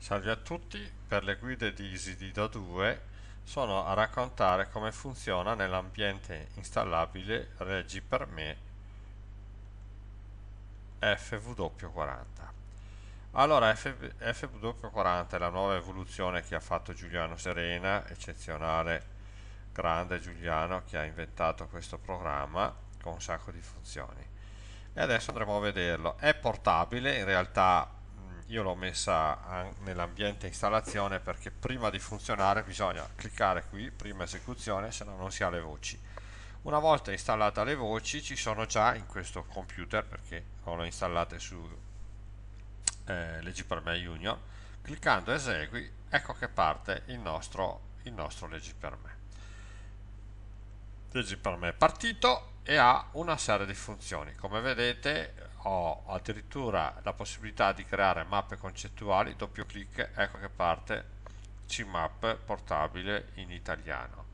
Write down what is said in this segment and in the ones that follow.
Salve a tutti, per le guide di Easy 2 sono a raccontare come funziona nell'ambiente installabile Regi per me FW40. Allora FW40 è la nuova evoluzione che ha fatto Giuliano Serena, eccezionale, grande Giuliano che ha inventato questo programma con un sacco di funzioni. E adesso andremo a vederlo. È portabile, in realtà io l'ho messa nell'ambiente installazione perché prima di funzionare bisogna cliccare qui, prima esecuzione, se no non si ha le voci. Una volta installate le voci ci sono già in questo computer perché l'ho installate su eh, Legiperme Union, cliccando esegui ecco che parte il nostro, il nostro Legiperme. Legiperme è partito e ha una serie di funzioni, come vedete ho addirittura la possibilità di creare mappe concettuali, doppio clic, ecco che parte CMAP portabile in italiano.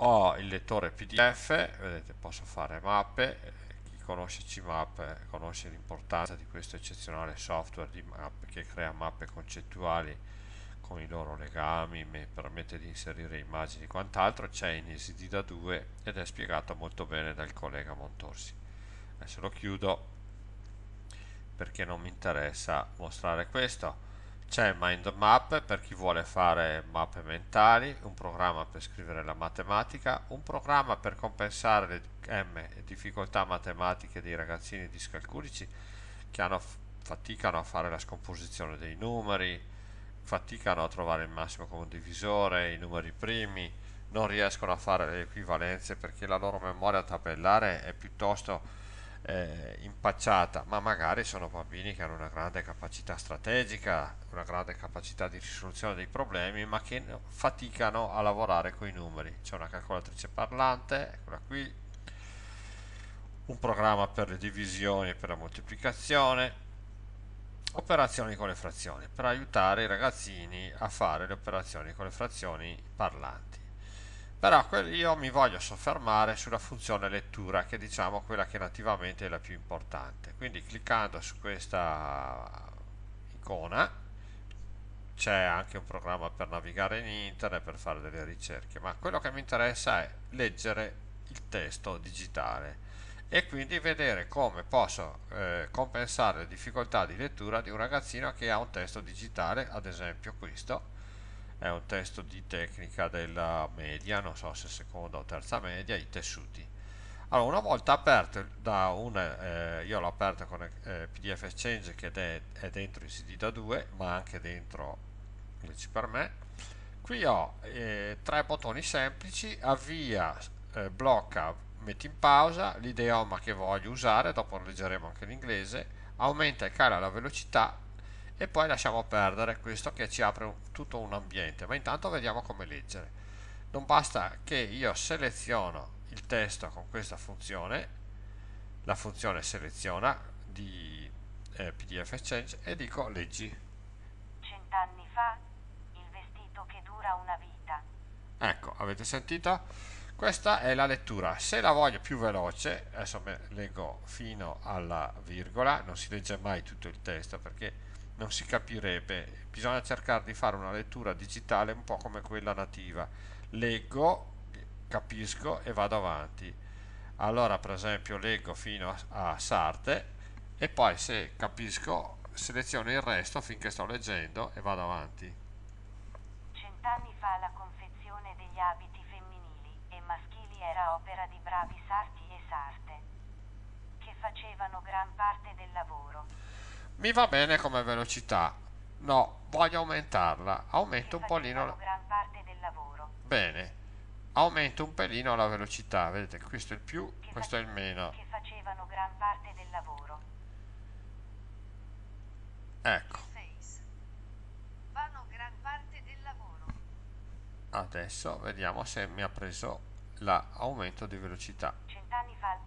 Ho il lettore PDF, vedete posso fare mappe, chi conosce CMAP conosce l'importanza di questo eccezionale software di mappe che crea mappe concettuali con i loro legami, mi permette di inserire immagini e quant'altro, c'è in EasyDida 2 ed è spiegato molto bene dal collega Montorsi. Adesso lo chiudo perché non mi interessa mostrare questo c'è Mind Map per chi vuole fare mappe mentali, un programma per scrivere la matematica, un programma per compensare le M, difficoltà matematiche dei ragazzini discalculici che hanno, faticano a fare la scomposizione dei numeri, faticano a trovare il massimo comune divisore, i numeri primi, non riescono a fare le equivalenze perché la loro memoria tabellare è piuttosto eh, impacciata, ma magari sono bambini che hanno una grande capacità strategica, una grande capacità di risoluzione dei problemi, ma che faticano a lavorare con i numeri. C'è una calcolatrice parlante, eccola qui, un programma per le divisioni e per la moltiplicazione, operazioni con le frazioni, per aiutare i ragazzini a fare le operazioni con le frazioni parlanti però io mi voglio soffermare sulla funzione lettura che è, diciamo quella che nativamente è la più importante quindi cliccando su questa icona c'è anche un programma per navigare in internet per fare delle ricerche ma quello che mi interessa è leggere il testo digitale e quindi vedere come posso eh, compensare le difficoltà di lettura di un ragazzino che ha un testo digitale ad esempio questo è un testo di tecnica della media, non so se seconda o terza media, i tessuti. Allora, una volta aperto da un, eh, io l'ho aperto con eh, PDF Exchange che è, è, dentro il CD da 2, ma anche dentro invece per me. Qui ho eh, tre bottoni semplici, avvia, eh, blocca, metti in pausa, l'ideoma che voglio usare, dopo leggeremo anche l'inglese, aumenta e cala la velocità, e poi lasciamo perdere questo che ci apre tutto un ambiente ma intanto vediamo come leggere non basta che io seleziono il testo con questa funzione la funzione seleziona di eh, pdf exchange e dico leggi cent'anni fa il vestito che dura una vita ecco avete sentito questa è la lettura se la voglio più veloce adesso leggo fino alla virgola non si legge mai tutto il testo perché non si capirebbe bisogna cercare di fare una lettura digitale un po' come quella nativa leggo, capisco e vado avanti allora per esempio leggo fino a, a Sarte e poi se capisco seleziono il resto finché sto leggendo e vado avanti cent'anni fa la confezione degli abiti femminili e maschili era opera di bravi sarti e sarte che facevano gran parte del lavoro mi va bene come velocità. No, voglio aumentarla. Aumento un polino la... Bene. Aumento un pelino la velocità. Vedete, questo è il più, questo è il meno. Ecco. Adesso vediamo se mi ha preso l'aumento di velocità. Cent'anni fa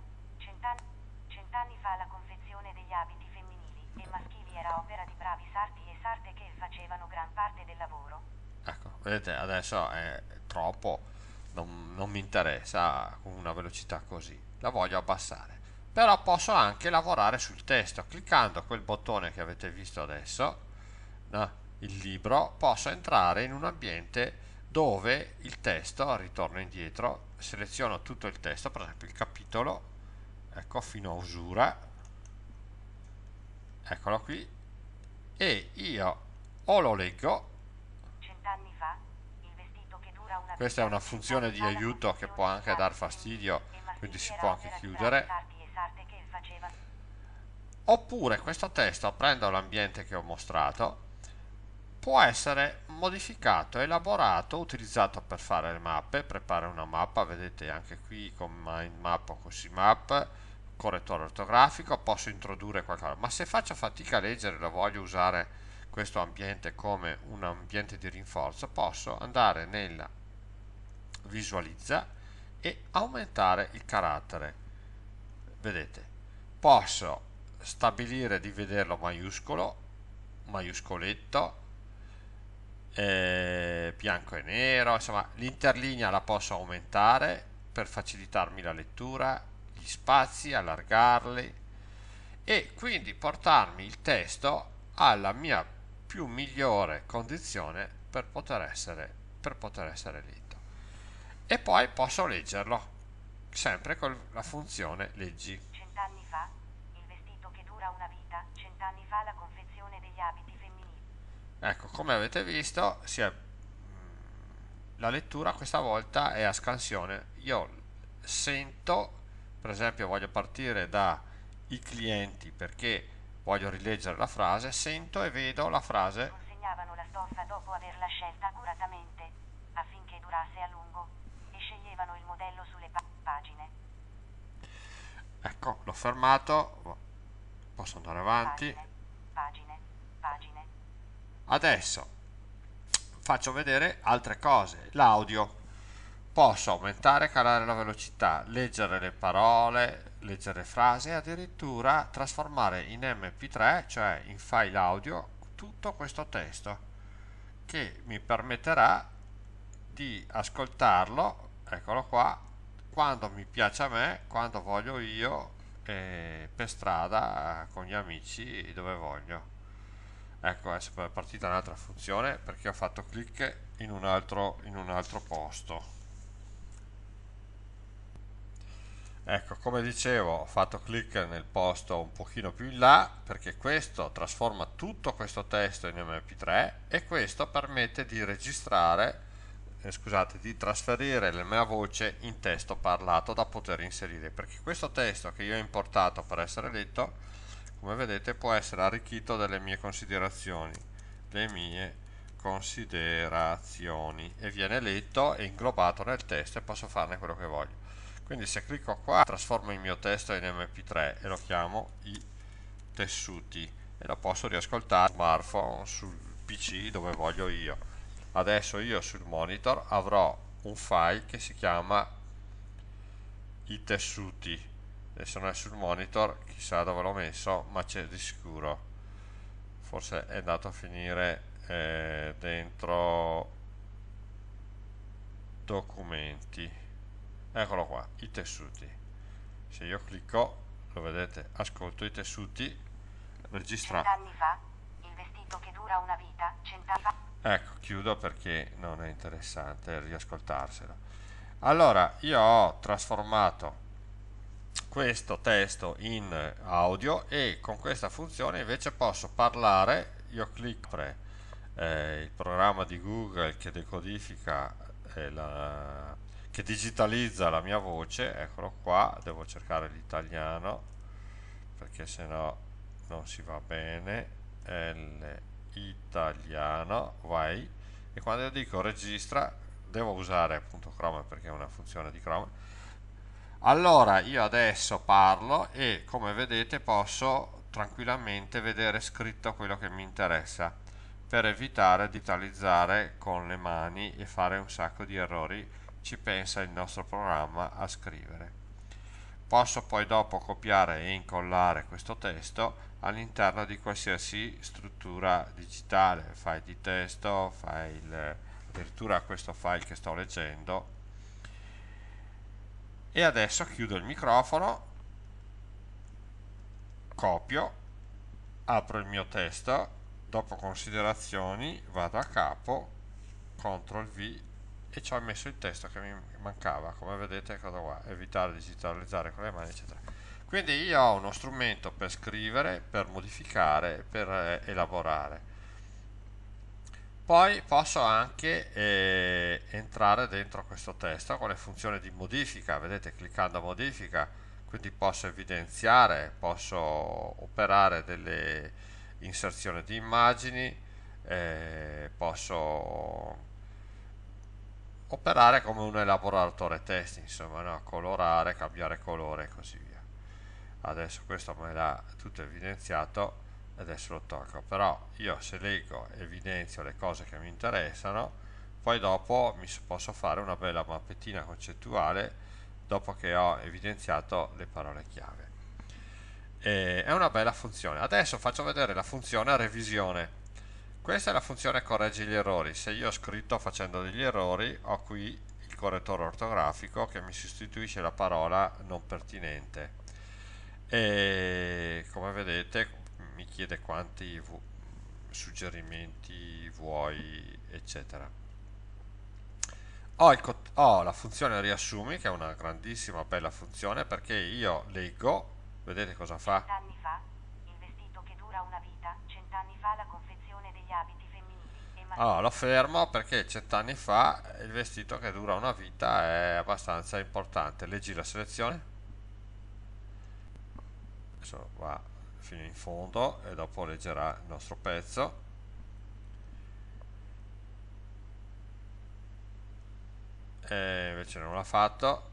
era opera di bravi sarti e sarte che facevano gran parte del lavoro. Ecco, vedete, adesso è troppo, non, non mi interessa con una velocità così, la voglio abbassare. Però posso anche lavorare sul testo, cliccando quel bottone che avete visto adesso, no, il libro, posso entrare in un ambiente dove il testo, ritorno indietro, seleziono tutto il testo, per esempio il capitolo, ecco fino a usura, eccolo qui, e io o lo leggo questa è una funzione di aiuto che può anche dar fastidio quindi si può anche chiudere oppure questo testo prendo l'ambiente che ho mostrato può essere modificato, elaborato, utilizzato per fare le mappe, prepara una mappa, vedete anche qui con mind map o così map correttore ortografico, posso introdurre qualcosa, ma se faccio fatica a leggere e voglio usare questo ambiente come un ambiente di rinforzo, posso andare nella visualizza e aumentare il carattere. Vedete, posso stabilire di vederlo maiuscolo, maiuscoletto, eh, bianco e nero, insomma l'interlinea la posso aumentare per facilitarmi la lettura, gli spazi, allargarli e quindi portarmi il testo alla mia più migliore condizione per poter essere, per poter essere letto. E poi posso leggerlo, sempre con la funzione leggi. Cent'anni fa, il vestito che dura una vita, cent'anni fa la confezione degli abiti femminili. Ecco, come avete visto, è... Mm, la lettura questa volta è a scansione. Io sento per esempio voglio partire da i clienti perché voglio rileggere la frase, sento e vedo la frase consegnavano la stoffa dopo averla scelta accuratamente affinché durasse a lungo e sceglievano il modello sulle pa pagine ecco l'ho fermato posso andare avanti pagine, pagine, pagine. adesso faccio vedere altre cose l'audio Posso aumentare e calare la velocità, leggere le parole, leggere frasi e addirittura trasformare in mp3, cioè in file audio, tutto questo testo che mi permetterà di ascoltarlo, eccolo qua, quando mi piace a me, quando voglio io, eh, per strada, con gli amici, dove voglio. Ecco, adesso è partita un'altra funzione perché ho fatto clic in in un altro posto. ecco come dicevo ho fatto clic nel posto un pochino più in là perché questo trasforma tutto questo testo in mp3 e questo permette di registrare eh, scusate di trasferire la mia voce in testo parlato da poter inserire perché questo testo che io ho importato per essere letto come vedete può essere arricchito delle mie considerazioni le mie considerazioni e viene letto e inglobato nel testo e posso farne quello che voglio quindi se clicco qua trasformo il mio testo in mp3 e lo chiamo i tessuti e lo posso riascoltare smartphone sul pc dove voglio io adesso io sul monitor avrò un file che si chiama i tessuti adesso non è sul monitor chissà dove l'ho messo ma c'è di sicuro forse è andato a finire eh, dentro documenti eccolo qua, i tessuti se io clicco lo vedete, ascolto i tessuti registrati cent'anni fa, il vestito che dura una vita cent'anni fa ecco, chiudo perché non è interessante riascoltarselo allora, io ho trasformato questo testo in audio e con questa funzione invece posso parlare, io clicco eh, il programma di Google che decodifica eh, la che digitalizza la mia voce eccolo qua devo cercare l'italiano perché sennò non si va bene L italiano vai e quando io dico registra devo usare appunto Chrome perché è una funzione di Chrome allora io adesso parlo e come vedete posso tranquillamente vedere scritto quello che mi interessa per evitare di talizzare con le mani e fare un sacco di errori ci pensa il nostro programma a scrivere. Posso poi dopo copiare e incollare questo testo all'interno di qualsiasi struttura digitale, file di testo, file, addirittura questo file che sto leggendo. E adesso chiudo il microfono, copio, apro il mio testo, dopo considerazioni vado a capo, CTRL V e ci ho messo il testo che mi mancava come vedete cosa qua evitare di digitalizzare con le mani eccetera quindi io ho uno strumento per scrivere per modificare per eh, elaborare poi posso anche eh, entrare dentro questo testo con le funzioni di modifica vedete cliccando modifica quindi posso evidenziare posso operare delle inserzioni di immagini eh, posso operare come un elaboratore test, insomma, no? colorare, cambiare colore e così via. Adesso questo me l'ha tutto evidenziato, adesso lo tocco, però io se leggo evidenzio le cose che mi interessano, poi dopo mi posso fare una bella mappettina concettuale dopo che ho evidenziato le parole chiave. E è una bella funzione. Adesso faccio vedere la funzione revisione questa è la funzione correggi gli errori. Se io ho scritto facendo degli errori, ho qui il correttore ortografico che mi sostituisce la parola non pertinente. E come vedete mi chiede quanti vu suggerimenti vuoi, eccetera. Ho, ho la funzione riassumi, che è una grandissima bella funzione, perché io leggo, vedete cosa fa? Cent'anni fa, il vestito che dura una vita, cent'anni fa la conferenza gli abiti femminili e Allora, oh, lo fermo perché cent'anni fa il vestito che dura una vita è abbastanza importante. Leggi la selezione. Adesso va fino in fondo e dopo leggerà il nostro pezzo. E invece non l'ha fatto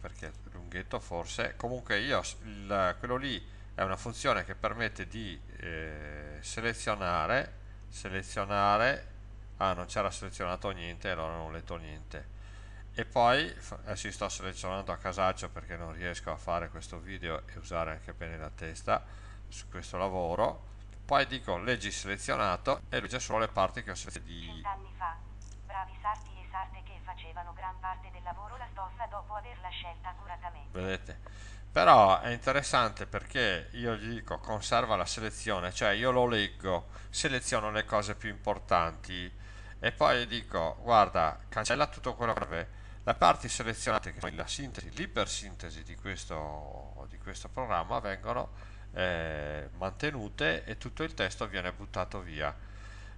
perché è lunghetto forse comunque io il, quello lì è una funzione che permette di eh, selezionare selezionare ah non c'era selezionato niente allora non ho letto niente e poi adesso sto selezionando a casaccio perché non riesco a fare questo video e usare anche bene la testa su questo lavoro poi dico leggi selezionato e legge solo le parti che ho selezionato di fa, bravi sarti e sarte che facevano gran parte del lavoro la stoffa dopo averla scelta accuratamente vedete però è interessante perché io gli dico conserva la selezione, cioè io lo leggo, seleziono le cose più importanti e poi gli dico guarda cancella tutto quello che serve, le parti selezionate che sono la sintesi, l'ipersintesi di questo, di questo programma vengono eh, mantenute e tutto il testo viene buttato via,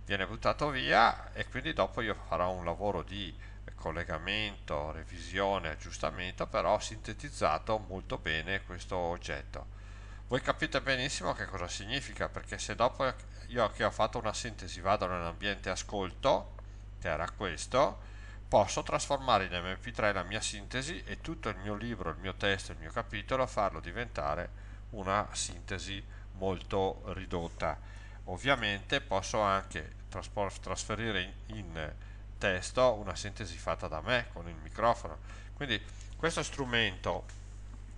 viene buttato via e quindi dopo io farò un lavoro di eh, collegamento, revisione, aggiustamento, però ho sintetizzato molto bene questo oggetto. Voi capite benissimo che cosa significa, perché se dopo io che ho fatto una sintesi vado nell'ambiente ascolto, che era questo, posso trasformare in mp3 la mia sintesi e tutto il mio libro, il mio testo, il mio capitolo farlo diventare una sintesi molto ridotta. Ovviamente posso anche trasferire in, in testo una sintesi fatta da me con il microfono. Quindi questo strumento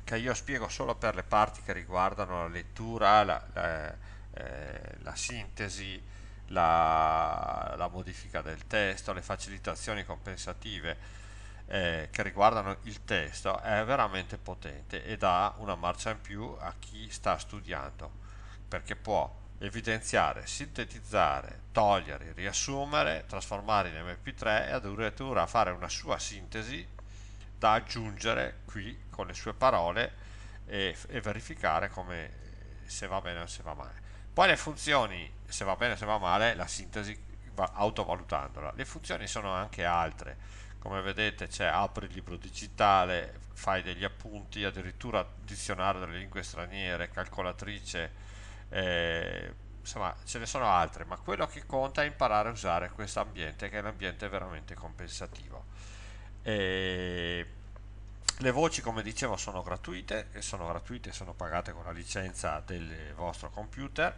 che io spiego solo per le parti che riguardano la lettura, la, la, eh, la sintesi, la, la, modifica del testo, le facilitazioni compensative eh, che riguardano il testo, è veramente potente e dà una marcia in più a chi sta studiando, perché può evidenziare, sintetizzare, togliere, riassumere, trasformare in mp3 e addirittura fare una sua sintesi da aggiungere qui con le sue parole e, e verificare come se va bene o se va male. Poi le funzioni, se va bene o se va male, la sintesi va autovalutandola. Le funzioni sono anche altre, come vedete c'è apri il libro digitale, fai degli appunti, addirittura dizionario delle lingue straniere, calcolatrice, eh, insomma ce ne sono altre, ma quello che conta è imparare a usare questo ambiente che è un ambiente veramente compensativo. E eh, le voci, come dicevo, sono gratuite e sono gratuite, sono pagate con la licenza del vostro computer,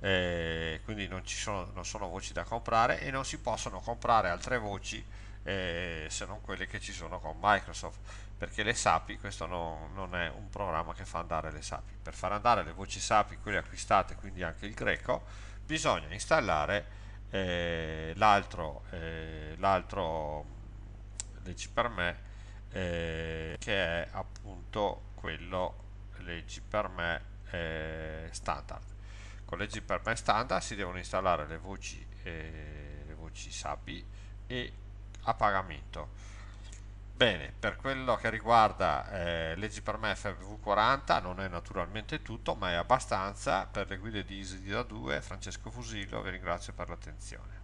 eh, quindi non, sono, non sono voci da comprare e non si possono comprare altre voci eh, se non quelle che ci sono con Microsoft perché le SAPI, questo no, non è un programma che fa andare le SAPI per far andare le voci SAPI, quelle acquistate quindi anche il greco bisogna installare eh, l'altro eh, l'altro leggi per me eh, che è appunto quello leggi per me eh, standard con leggi per me standard si devono installare le voci, eh, le voci SAPI e a pagamento. Bene, per quello che riguarda eh, leggi per me FV40 non è naturalmente tutto, ma è abbastanza. Per le guide di Easy da 2, Francesco Fusillo, vi ringrazio per l'attenzione.